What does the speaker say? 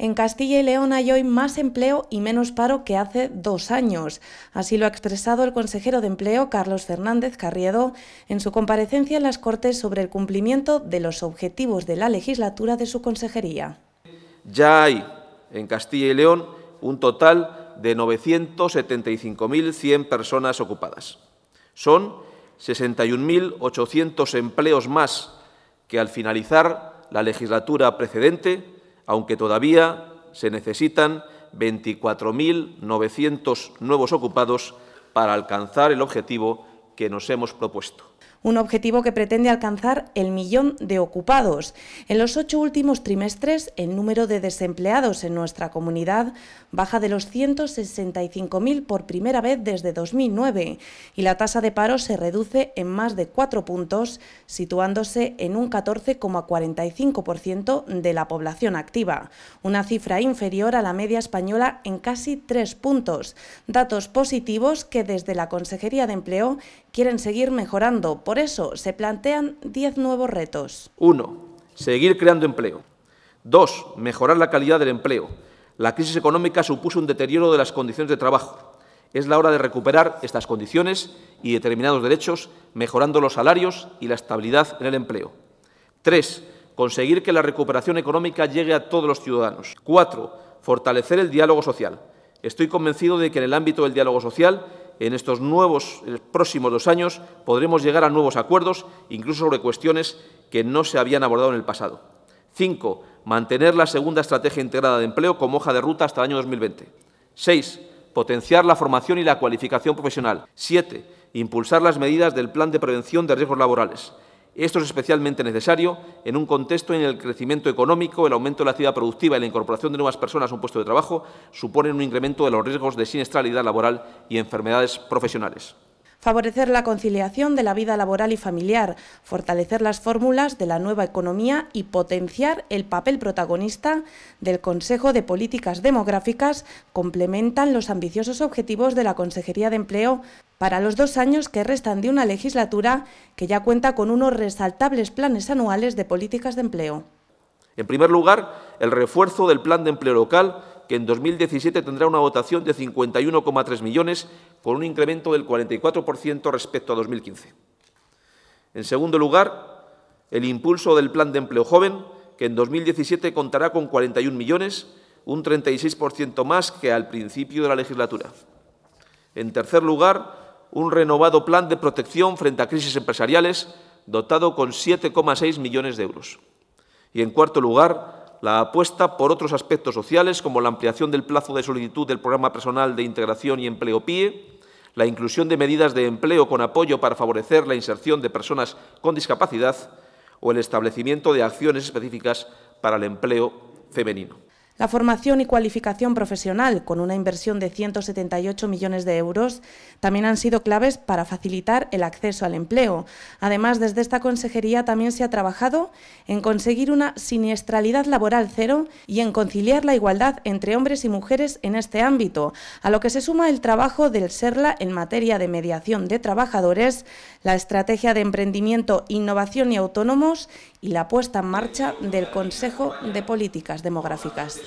En Castilla y León hay hoy más empleo y menos paro que hace dos años. Así lo ha expresado el consejero de Empleo, Carlos Fernández Carriedo, en su comparecencia en las Cortes sobre el cumplimiento de los objetivos de la legislatura de su consejería. Ya hay en Castilla y León un total de 975.100 personas ocupadas. Son 61.800 empleos más que al finalizar la legislatura precedente aunque todavía se necesitan 24.900 nuevos ocupados para alcanzar el objetivo que nos hemos propuesto un objetivo que pretende alcanzar el millón de ocupados. En los ocho últimos trimestres, el número de desempleados en nuestra comunidad baja de los 165.000 por primera vez desde 2009 y la tasa de paro se reduce en más de cuatro puntos, situándose en un 14,45% de la población activa, una cifra inferior a la media española en casi tres puntos. Datos positivos que desde la Consejería de Empleo quieren seguir mejorando por eso se plantean 10 nuevos retos. Uno, Seguir creando empleo. 2. Mejorar la calidad del empleo. La crisis económica supuso un deterioro de las condiciones de trabajo. Es la hora de recuperar estas condiciones y determinados derechos, mejorando los salarios y la estabilidad en el empleo. 3. Conseguir que la recuperación económica llegue a todos los ciudadanos. 4. Fortalecer el diálogo social. Estoy convencido de que en el ámbito del diálogo social en estos nuevos, próximos dos años, podremos llegar a nuevos acuerdos, incluso sobre cuestiones que no se habían abordado en el pasado. Cinco, mantener la segunda estrategia integrada de empleo como hoja de ruta hasta el año 2020. Seis, potenciar la formación y la cualificación profesional. Siete, impulsar las medidas del plan de prevención de riesgos laborales. Esto es especialmente necesario en un contexto en el crecimiento económico, el aumento de la actividad productiva y la incorporación de nuevas personas a un puesto de trabajo suponen un incremento de los riesgos de siniestralidad laboral y enfermedades profesionales favorecer la conciliación de la vida laboral y familiar, fortalecer las fórmulas de la nueva economía y potenciar el papel protagonista del Consejo de Políticas Demográficas complementan los ambiciosos objetivos de la Consejería de Empleo para los dos años que restan de una legislatura que ya cuenta con unos resaltables planes anuales de políticas de empleo. En primer lugar, el refuerzo del Plan de Empleo Local, que en 2017 tendrá una votación de 51,3 millones, con un incremento del 44% respecto a 2015. En segundo lugar, el impulso del Plan de Empleo Joven, que en 2017 contará con 41 millones, un 36% más que al principio de la legislatura. En tercer lugar, un renovado plan de protección frente a crisis empresariales dotado con 7,6 millones de euros. Y en cuarto lugar, la apuesta por otros aspectos sociales como la ampliación del plazo de solicitud del programa personal de integración y empleo PIE, la inclusión de medidas de empleo con apoyo para favorecer la inserción de personas con discapacidad o el establecimiento de acciones específicas para el empleo femenino. La formación y cualificación profesional, con una inversión de 178 millones de euros, también han sido claves para facilitar el acceso al empleo. Además, desde esta consejería también se ha trabajado en conseguir una siniestralidad laboral cero y en conciliar la igualdad entre hombres y mujeres en este ámbito, a lo que se suma el trabajo del SERLA en materia de mediación de trabajadores, la estrategia de emprendimiento, innovación y autónomos y la puesta en marcha del Consejo de Políticas Demográficas.